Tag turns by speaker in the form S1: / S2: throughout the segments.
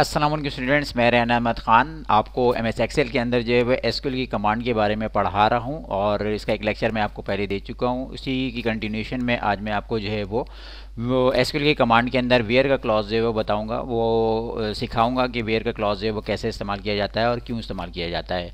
S1: Aslam students मैं रैन अहमद ख़ान आपको M S Excel के अंदर जो है वह एस की कमांड के बारे में पढ़ा रहा हूँ और इसका एक लेक्चर मैं आपको पहले दे चुका हूँ उसी की कंटिन्यूशन में आज मैं आपको जो है वो एस की कमांड के अंदर वेयर का क्लॉज जो है वो बताऊँगा वो सिखाऊँगा कि वेयर का क्लॉज जो है वो कैसे इस्तेमाल किया जाता है और क्यों इस्तेमाल किया जाता है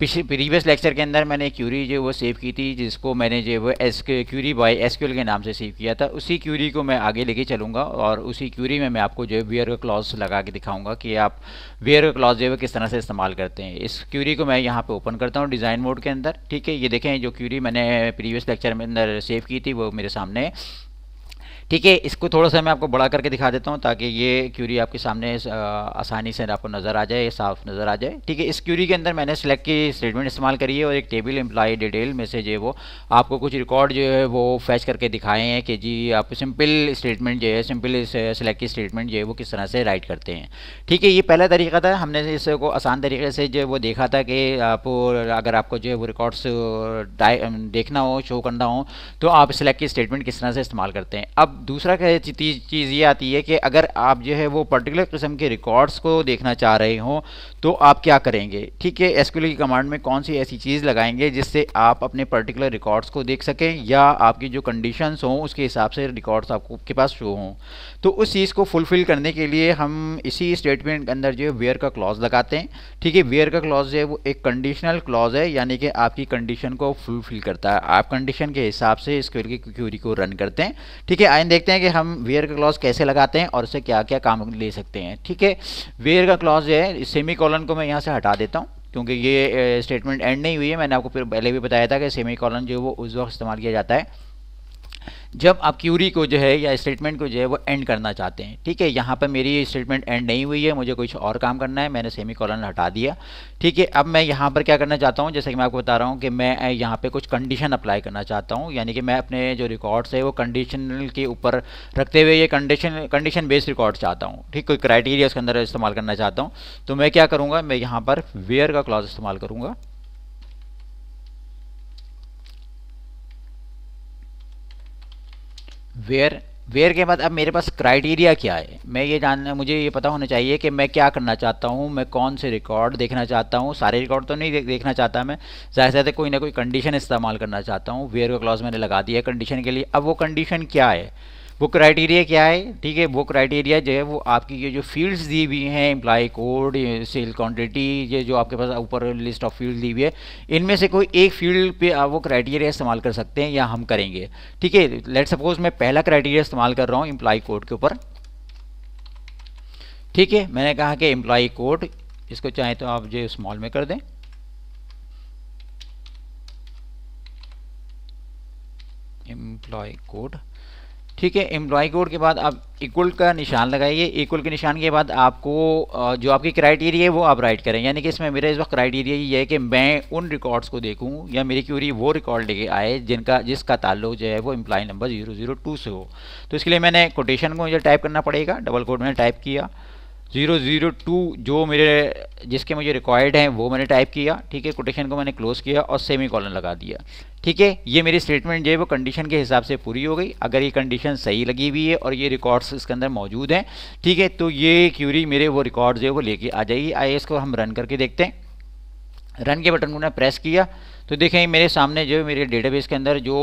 S1: पिछले प्रीवियस लेक्चर के अंदर मैंने क्यूरी जो वो सेव की थी जिसको मैंने जो वो एस क्यूरी बाय क्यूल के नाम से सेव किया था उसी क्यूरी को मैं आगे लेके चलूँगा और उसी क्यूरी में मैं आपको जो है वेयर क्लॉज लगा के दिखाऊंगा कि आप वेयर क्लॉज जो है किस तरह से इस्तेमाल करते हैं इस क्यूरी को मैं यहाँ पर ओपन करता हूँ डिज़ाइन मोड के अंदर ठीक है ये देखें जो क्यूरी मैंने प्रीवियस लेक्चर में अंदर सेव की थी वो मेरे सामने ठीक है इसको थोड़ा सा मैं आपको बड़ा करके दिखा देता हूँ ताकि ये क्यूरी आपके सामने आसानी से आपको नज़र आ जाए साफ नज़र आ जाए ठीक है इस क्यूरी के अंदर मैंने सेलेक्ट की स्टेटमेंट इस्तेमाल करी है और एक टेबल एम्प्लॉय डिटेल मैसेज है वो आपको कुछ रिकॉर्ड जो है वो फैच करके दिखाए हैं कि जी आप सिंपल स्टेटमेंट जो है सिंपल सेलेक्ट की स्टेटमेंट जो है वो किस तरह से राइट करते हैं ठीक है ये पहला तरीका था हमने इसको आसान तरीके से जो वो देखा था कि आप अगर आपको जो है वो रिकॉर्ड्स देखना हो शो करना हो तो आप सेलेक्ट की स्टेटमेंट किस तरह से इस्तेमाल करते हैं अब दूसरा कह चीज़ ये आती है कि अगर आप जो है वो पर्टिकुलर किस्म के रिकॉर्ड्स को देखना चाह रहे हो तो आप क्या करेंगे ठीक है एस की कमांड में कौन सी ऐसी चीज़ लगाएंगे जिससे आप अपने पर्टिकुलर रिकॉर्ड्स को देख सकें या आपकी जो कंडीशंस हों उसके हिसाब से रिकॉर्ड्स आपको के पास शो हों तो उस चीज़ को फुलफ़िल करने के लिए हम इसी स्टेटमेंट के अंदर जो है वेयर का क्लॉज लगाते हैं ठीक है वेयर का क्लॉज जो है वो एक कंडीशनल क्लॉज है यानी कि आपकी कंडीशन को फुलफ़िल करता है आप कंडीशन के हिसाब से इस की क्यूरी को रन करते हैं ठीक है लाइन देखते हैं कि हम वेयर का क्लॉज कैसे लगाते हैं और उसे क्या क्या काम ले सकते हैं ठीक है वेयर का क्लॉज जो है सेमी कॉलन को मैं यहाँ से हटा देता हूँ क्योंकि ये स्टेटमेंट एंड नहीं हुई है मैंने आपको फिर पहले भी बताया था कि सेमी कॉलन जो है वो उस वक्त इस्तेमाल किया जाता है जब आप क्यूरी को जो है या स्टेटमेंट को जो है वो एंड करना चाहते हैं ठीक है यहाँ पर मेरी स्टेटमेंट एंड नहीं हुई है मुझे कुछ और काम करना है मैंने सेमी कॉलन हटा दिया ठीक है अब मैं यहाँ पर क्या करना चाहता हूँ जैसे कि मैं आपको बता रहा हूँ कि मैं यहाँ पर कुछ कंडीशन अप्लाई करना चाहता हूँ यानी कि मैं अपने जो रिकॉर्ड्स है वो कंडीशनल के ऊपर रखते हुए ये कंडीशन कंडीशन बेस्ड रिकॉर्ड चाहता हूँ ठीक कोई क्राइटेरिया उसके अंदर इस्तेमाल करना चाहता हूँ तो मैं क्या करूँगा मैं यहाँ पर वेयर का क्लॉज इस्तेमाल करूँगा वेयर वेयर के बाद अब मेरे पास क्राइटेरिया क्या है मैं ये जानना मुझे ये पता होना चाहिए कि मैं क्या करना चाहता हूँ मैं कौन से रिकॉर्ड देखना चाहता हूँ सारे रिकॉर्ड तो नहीं दे, देखना चाहता मैं ज़ाहिर ज़्यादा कोई ना कोई कंडीशन इस्तेमाल करना चाहता हूँ वेयर का क्लॉज मैंने लगा दिया कंडीशन के लिए अब वो कंडीशन क्या है वो क्राइटेरिया क्या है ठीक है वो क्राइटेरिया जो है वो आपकी ये जो फील्ड्स दी हुई हैं एम्प्लाई कोड सेल क्वांटिटी ये जो आपके पास ऊपर लिस्ट ऑफ फील्ड दी हुई है इनमें से कोई एक फील्ड पे आप वो क्राइटेरिया इस्तेमाल कर सकते हैं या हम करेंगे ठीक है लेट सपोज मैं पहला क्राइटेरिया इस्तेमाल कर रहा हूँ एम्प्लाई कोड के ऊपर ठीक है मैंने कहा कि एम्प्लाई कोड इसको चाहे तो आप जो स्मॉल में कर दें एम्प्लॉय कोड ठीक है एम्प्लॉय कोड के बाद आप इक्वल का निशान लगाइए इक्वल के निशान के बाद आपको जो आपकी क्राइटेरिया है वो आप राइट करें यानी कि इसमें मेरा इस वक्त क्राइटेरिया ये है कि मैं उन रिकॉर्ड्स को देखूं या मेरी क्यूरी वो रिकॉर्ड लेके आए जिनका जिसका ताल्लुक जो है वो employee number zero zero two से हो तो इसके लिए मैंने कोटेशन को मुझे टाइप करना पड़ेगा डबल कोड मैंने टाइप किया ज़ीरो ज़ीरो टू जो मेरे जिसके मुझे रिक्वायर्ड हैं वो मैंने टाइप किया ठीक है कोटेशन को मैंने क्लोज किया और सेमी कॉलन लगा दिया ठीक है ये मेरी स्टेटमेंट जो है वो कंडीशन के हिसाब से पूरी हो गई अगर ये कंडीशन सही लगी हुई है और ये रिकॉर्ड्स इसके अंदर मौजूद हैं ठीक है तो ये क्यूरी मेरे वो रिकॉर्ड जो है वो लेके आ जाएगी आइए इसको हम रन करके देखते हैं रन के बटन को मैंने प्रेस किया तो देखें मेरे सामने जो मेरे डेटाबेस के अंदर जो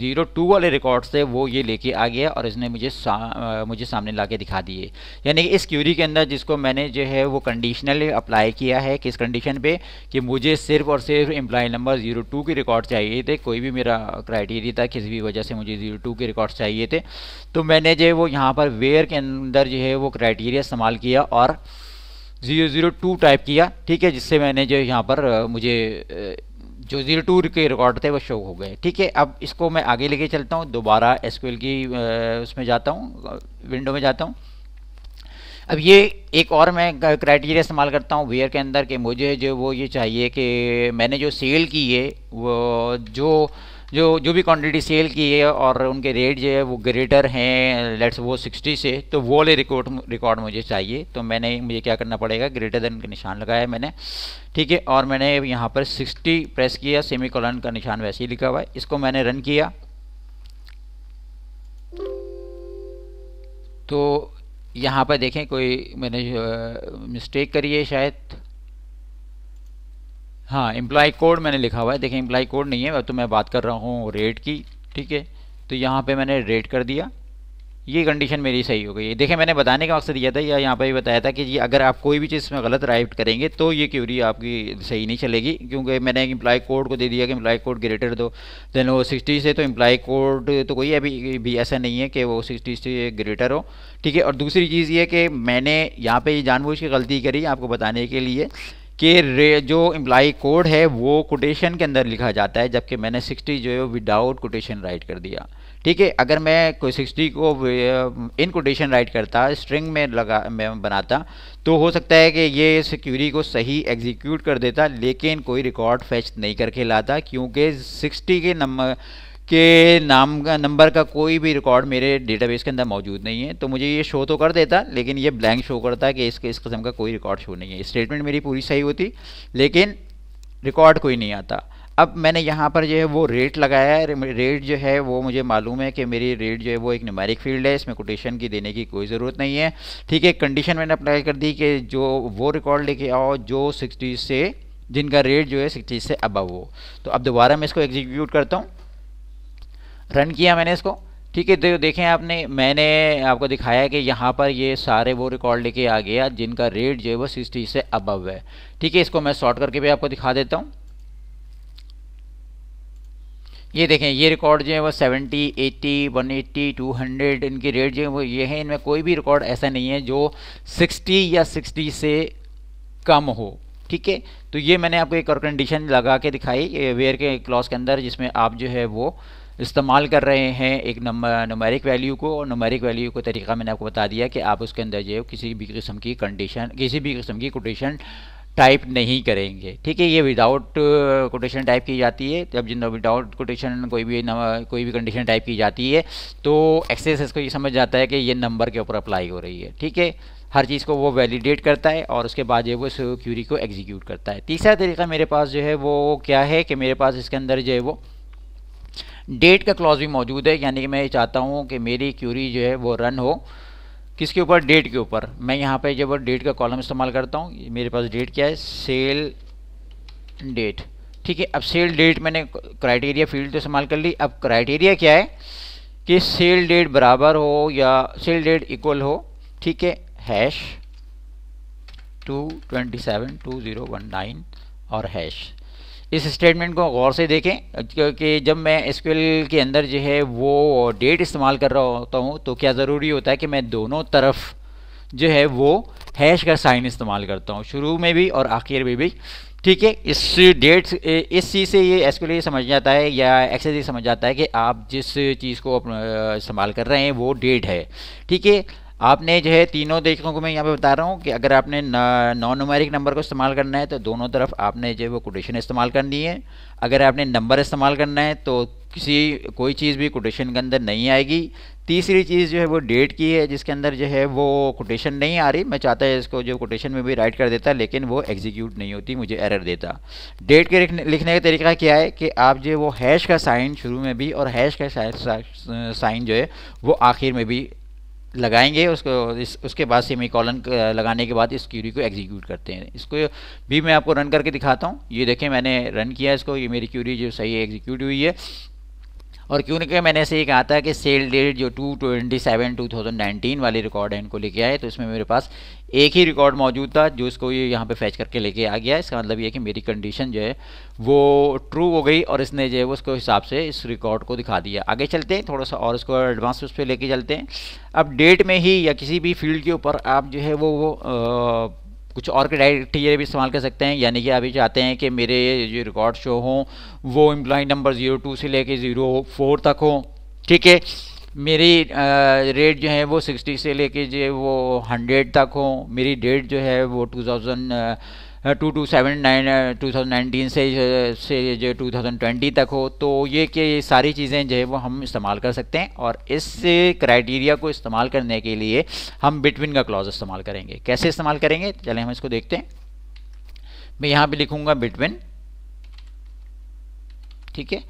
S1: जीरो टू वाले रिकॉर्ड्स थे वो ये लेके आ गया और इसने मुझे सा, आ, मुझे सामने ला के दिखा दिए यानी कि इस क्यूरी के अंदर जिसको मैंने जो है वो कंडीशनल अप्लाई किया है किस कंडीशन पे कि मुझे सिर्फ और सिर्फ एम्प्लॉय नंबर जीरो टू के रिकॉर्ड चाहिए थे कोई भी मेरा क्राइटेरिया था किसी भी वजह से मुझे जीरो टू के रिकॉर्ड्स चाहिए थे तो मैंने जो है वो यहाँ पर वेयर के अंदर जो है वो क्राइटेरिया इस्तेमाल किया और ज़ीरो ज़ीरो टू टाइप किया ठीक है जिससे मैंने जो यहाँ पर मुझे जो जीरो टू के रिकॉर्ड थे वो शो हो गए ठीक है अब इसको मैं आगे लेके चलता हूँ दोबारा एस की उसमें जाता हूँ विंडो में जाता हूँ अब ये एक और मैं क्राइटेरिया इस्तेमाल करता हूँ वेयर के अंदर कि मुझे जो वो ये चाहिए कि मैंने जो सेल की है वो जो जो जो भी क्वांटिटी सेल की है और उनके रेट जो है वो ग्रेटर हैं लेट्स वो 60 से तो वो वाले रिकॉर्ड रिकॉर्ड मुझे चाहिए तो मैंने मुझे क्या करना पड़ेगा ग्रेटर देन का निशान लगाया मैंने ठीक है और मैंने यहाँ पर 60 प्रेस किया सेमी कॉलन का निशान वैसे ही लिखा हुआ है इसको मैंने रन किया तो यहाँ पर देखें कोई मैंने मिस्टेक करी है शायद हाँ एम्प्लॉय कोड मैंने लिखा हुआ है देखिए एम्प्लॉय कोड नहीं है तो मैं बात कर रहा हूँ रेट की ठीक है तो यहाँ पे मैंने रेट कर दिया ये कंडीशन मेरी सही हो गई है देखिए मैंने बताने का मकसद दिया था या यहाँ पर भी बताया था कि ये अगर आप कोई भी चीज़ इसमें गलत राइट करेंगे तो ये क्यूरी आपकी सही नहीं चलेगी क्योंकि मैंने एक एम्प्लॉय कोड को दे दिया कि एम्प्लॉय कोड ग्रेटर दो देन वो सिक्सटी से तो एम्प्लॉय कोड तो कोई अभी भी ऐसा नहीं है कि वो सिक्सटी से ग्रेटर हो ठीक है और दूसरी चीज़ ये कि मैंने यहाँ पर जानबूझ के गलती करी आपको बताने के लिए कि जो एम्प्लाई कोड है वो कोटेशन के अंदर लिखा जाता है जबकि मैंने 60 जो है विदाउट कोटेशन राइट कर दिया ठीक है अगर मैं कोई 60 को इन कोटेशन राइट करता स्ट्रिंग में लगा मैं बनाता तो हो सकता है कि ये सिक्योरी को सही एग्जीक्यूट कर देता लेकिन कोई रिकॉर्ड फैच नहीं करके लाता क्योंकि 60 के नंबर के नाम का नंबर का कोई भी रिकॉर्ड मेरे डेटाबेस के अंदर मौजूद नहीं है तो मुझे ये शो तो कर देता लेकिन ये ब्लैंक शो करता कि इसके इस किस्म का कोई रिकॉर्ड शो नहीं है स्टेटमेंट मेरी पूरी सही होती लेकिन रिकॉर्ड कोई नहीं आता अब मैंने यहाँ पर जो है वो रेट लगाया है रेट जो है वो मुझे मालूम है कि मेरी रेट जो है वो एक न्यूमेरिक फील्ड है इसमें कोटेशन की देने की कोई ज़रूरत नहीं है ठीक है कंडीशन मैंने अप्लाई कर दी कि जो वो रिकॉर्ड लेके आओ जो सिक्सटी से जिनका रेट जो है सिक्सटी से अबव हो तो अब दोबारा मैं इसको एग्जीक्यूट करता हूँ रन किया मैंने इसको ठीक है तो देखें आपने मैंने आपको दिखाया कि यहाँ पर ये सारे वो रिकॉर्ड लेके आ गया जिनका रेट जो है वो सिक्सटी से अबव है ठीक है इसको मैं शॉर्ट करके भी आपको दिखा देता हूँ ये देखें ये रिकॉर्ड जो है वो 70, 80, 180, 200 इनकी रेट जो है वो ये है इनमें कोई भी रिकॉर्ड ऐसा नहीं है जो 60 या 60 से कम हो ठीक है तो ये मैंने आपको एक और कंडीशन लगा के दिखाई वेयर के क्लॉज के अंदर जिसमें आप जो है वो इस्तेमाल कर रहे हैं एक नंबरिक वैल्यू को और नंबरिक वैल्यू को तरीका मैंने आपको बता दिया कि आप उसके अंदर जो है किसी भी किस्म की कंडीशन किसी भी किस्म की कोटेशन टाइप नहीं करेंगे ठीक है ये विदाउट कोटेशन टाइप की जाती है जब जिन विदाउट कोटेशन कोई भी कोई भी कंडीशन टाइप की जाती है तो एक्सेस इसको ये समझ जाता है कि ये नंबर के ऊपर अप्लाई हो रही है ठीक है हर चीज़ को वो वैलिडेट करता है और उसके बाद जो है वो इस क्यूरी को एग्जीक्यूट करता है तीसरा तरीका मेरे पास जो है वो क्या है कि मेरे पास इसके अंदर जो है वो डेट का क्लॉज भी मौजूद है यानी कि मैं चाहता हूँ कि मेरी क्यूरी जो है वो रन हो किसके ऊपर डेट के ऊपर मैं यहाँ पे जब डेट का कॉलम इस्तेमाल करता हूँ मेरे पास डेट क्या है सेल डेट ठीक है अब सेल डेट मैंने क्राइटेरिया फील्ड तो इस्तेमाल कर ली अब क्राइटेरिया क्या है कि सेल डेट बराबर हो या सेल डेट इक्वल हो ठीक है hash two twenty seven two zero one nine और हैश इस स्टेटमेंट को गौर से देखें क्योंकि जब मैं एसक्यूएल के अंदर जो है वो डेट इस्तेमाल कर रहा होता हूँ तो क्या ज़रूरी होता है कि मैं दोनों तरफ जो है वो हैश का साइन इस्तेमाल करता हूँ शुरू में भी और आखिर में भी ठीक है इस डेट इस चीज़ से ये एसक्यूएल समझ जाता है या ये समझ जाता है कि आप जिस चीज़ को इस्तेमाल कर रहे हैं वो डेट है ठीक है आपने जो है तीनों देखने को मैं यहाँ पे बता रहा हूँ कि अगर आपने नॉन नुमेरिक नंबर को इस्तेमाल करना है तो दोनों तरफ आपने जो है वो कोटेशन इस्तेमाल करनी है अगर आपने नंबर इस्तेमाल करना है तो किसी कोई चीज़ भी कोटेशन के अंदर नहीं आएगी तीसरी चीज़ जो है वो डेट की है जिसके अंदर जो है वो कोटेशन नहीं आ रही मैं चाहता है इसको जो कोटेशन में भी राइट कर देता लेकिन वो एग्जीक्यूट नहीं होती मुझे एरर देता डेट के लिखने का तरीका क्या है कि आप जो है वो हैश का साइन शुरू में भी और हैश का साइन जो है वो आखिर में भी लगाएंगे उसको इस उसके बाद सेमी कॉलन लगाने के बाद इस क्यूरी को एग्जीक्यूट करते हैं इसको भी मैं आपको रन करके दिखाता हूँ ये देखें मैंने रन किया इसको ये मेरी क्यूरी जो सही एग्जीक्यूट हुई है और क्यों क्योंकि मैंने ऐसे ही कहा था कि सेल डेट जो two twenty seven two thousand nineteen वाली रिकॉर्ड है इनको लेके आए तो इसमें मेरे पास एक ही रिकॉर्ड मौजूद था जो इसको ये यहाँ पे फैच करके लेके आ गया इसका मतलब ये कि मेरी कंडीशन जो है वो ट्रू हो गई और इसने जो है वो उसके हिसाब से इस रिकॉर्ड को दिखा दिया आगे चलते हैं थोड़ा सा और इसको एडवांस उस पर लेके चलते हैं अब डेट में ही या किसी भी फील्ड के ऊपर आप जो है वो, वो आ, कुछ और क्राइटेरिया भी इस्तेमाल कर सकते हैं यानी कि आप ये चाहते हैं कि मेरे जो रिकॉर्ड शो हों वो एम्प्लॉय नंबर ज़ीरो टू से लेके ज़ीरो फोर तक हो ठीक है मेरी रेट जो है वो सिक्सटी से लेके जो वो हंड्रेड तक हो मेरी डेट जो है वो two thousand two two seven nine two thousand nineteen से uh, से जो टू थाउजेंड ट्वेंटी तक हो तो ये कि ये सारी चीज़ें जो है वो हम इस्तेमाल कर सकते हैं और इस क्राइटेरिया को इस्तेमाल करने के लिए हम बिटवीन का क्लॉज इस्तेमाल करेंगे कैसे इस्तेमाल करेंगे चले हम इसको देखते हैं मैं यहाँ पर लिखूँगा बिटवीन ठीक है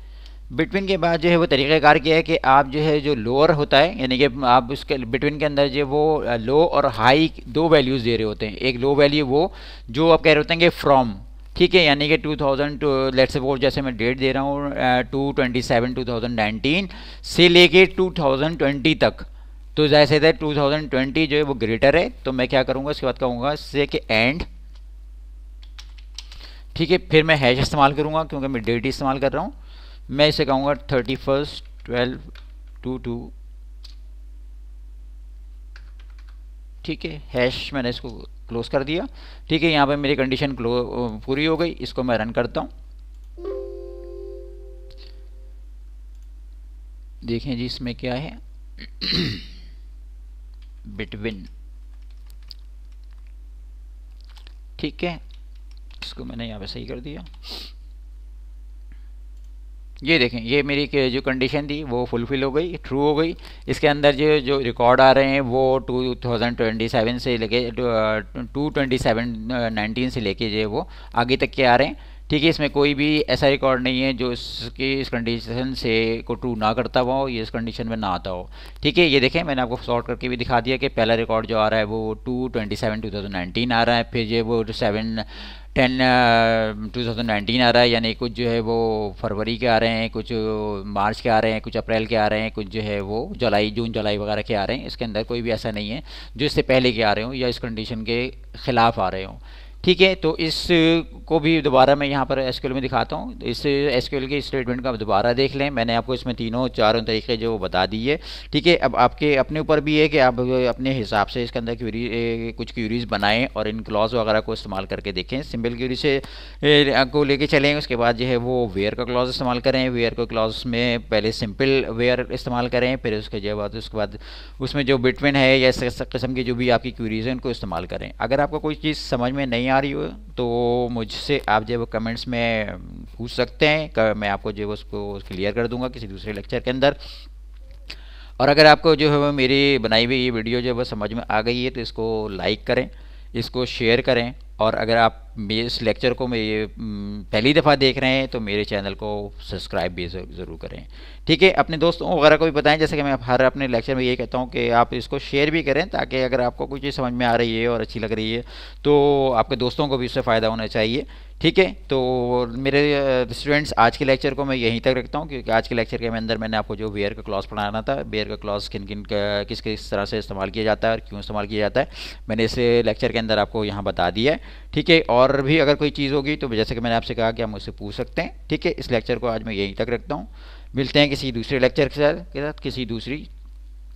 S1: बिटवीन के बाद जो है वो तरीक़ाकार किया है कि आप जो है जो लोअर होता है यानी कि आप उसके बिटवीन के अंदर जो वो लो और हाई दो वैल्यूज़ दे रहे होते हैं एक लो वैल्यू वो जो आप कह रहे होते हैं कि फ्रॉम ठीक है यानी कि 2000 टू लेट सपोज जैसे मैं डेट दे रहा हूँ two twenty seven two thousand nineteen से लेके टू थाउजेंड ट्वेंटी तक तो जैसे थे टू थाउजेंड ट्वेंटी जो है वो ग्रेटर है तो मैं क्या करूँगा उसके बाद कहूँगा से कि एंड ठीक है फिर मैं हैश इस्तेमाल करूँगा क्योंकि मैं डेट इस्तेमाल कर रहा हूँ मैं इसे कहूँगा thirty first twelve two two ठीक है हैश मैंने इसको क्लोज कर दिया ठीक है यहाँ पे मेरी कंडीशन पूरी हो गई इसको मैं रन करता हूँ देखें जी इसमें क्या है बिटविन ठीक है इसको मैंने यहाँ पे सही कर दिया ये देखें ये मेरी जो कंडीशन थी वो फुलफिल हो गई ट्रू हो गई इसके अंदर जो जो रिकॉर्ड आ रहे हैं वो 2027 से लेके टू ट्वेंटी सेवन नाइनटीन से लेके जो वो आगे तक के आ रहे हैं ठीक है इसमें कोई भी ऐसा रिकॉर्ड नहीं है जो इसके इस कंडीशन से को ट्रू ना करता हुआ हो ये इस कंडीशन में ना आता हो ठीक है ये देखें मैंने आपको शॉर्ट करके भी दिखा दिया कि पहला रिकॉर्ड जो आ रहा है वो two twenty seven two thousand nineteen आ रहा है फिर जो वो seven ten two thousand nineteen आ रहा है यानी कुछ जो है वो फरवरी के आ रहे हैं कुछ मार्च के आ रहे हैं कुछ अप्रैल के आ रहे हैं कुछ जो है वो जुलाई जून जुलाई वगैरह के आ रहे हैं इसके अंदर कोई भी ऐसा नहीं है जो इससे पहले के आ रहे हों या इस कंडीशन के ख़िलाफ़ आ रहे हों ठीक है तो इस को भी दोबारा मैं यहाँ पर एस में दिखाता हूँ इस एस के स्टेटमेंट का दोबारा देख लें मैंने आपको इसमें तीनों चारों तरीके जो बता दिए ठीक है अब आपके अपने ऊपर भी है कि आप अपने हिसाब से इसके अंदर क्यूरी कुछ क्यूरीज बनाएं और इन क्लॉज वगैरह को इस्तेमाल करके देखें सिंपल क्यूरी से को लेके चलें उसके बाद जो है वो वेयर का क्लॉज इस्तेमाल करें वेयर का क्लॉज में पहले सिंपल वेयर इस्तेमाल करें फिर उसके जो बाद उसके बाद उसमें जो बिटविन है या इस किस्म की जो भी आपकी क्यूरीज हैं उनको इस्तेमाल करें अगर आपको कोई चीज़ समझ में नहीं आ रही हो तो मुझसे आप जो कमेंट्स में पूछ सकते हैं मैं आपको जो उसको क्लियर कर दूंगा किसी दूसरे लेक्चर के अंदर और अगर आपको जो है मेरी बनाई हुई ये वीडियो जो है समझ में आ गई है तो इसको लाइक करें इसको शेयर करें और अगर आप इस लेक्चर को मेरे पहली दफ़ा देख रहे हैं तो मेरे चैनल को सब्सक्राइब भी ज़रूर करें ठीक है अपने दोस्तों वगैरह को भी बताएं जैसे कि मैं हर अपने लेक्चर में ये कहता हूँ कि आप इसको शेयर भी करें ताकि अगर आपको कोई चीज़ समझ में आ रही है और अच्छी लग रही है तो आपके दोस्तों को भी इससे फ़ायदा होना चाहिए ठीक है तो मेरे स्टूडेंट्स आज के लेक्चर को मैं यहीं तक रखता हूँ क्योंकि आज के लेक्चर के अंदर मैंने आपको जो वेयर का क्लॉज पढ़ाना था वेयर का क्लॉज किन किन किस किस तरह से इस्तेमाल किया जाता है और क्यों इस्तेमाल किया जाता है मैंने इस लेक्चर के अंदर आपको यहाँ बता दिया है ठीक है और भी अगर कोई चीज़ होगी तो जैसे कि मैंने आपसे कहा कि आप मुझसे पूछ सकते हैं ठीक है इस लेक्चर को आज मैं यहीं तक रखता हूँ मिलते हैं किसी दूसरे लेक्चर के साथ के साथ किसी दूसरी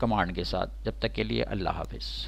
S1: कमांड के साथ जब तक के लिए अल्लाह हाफिज़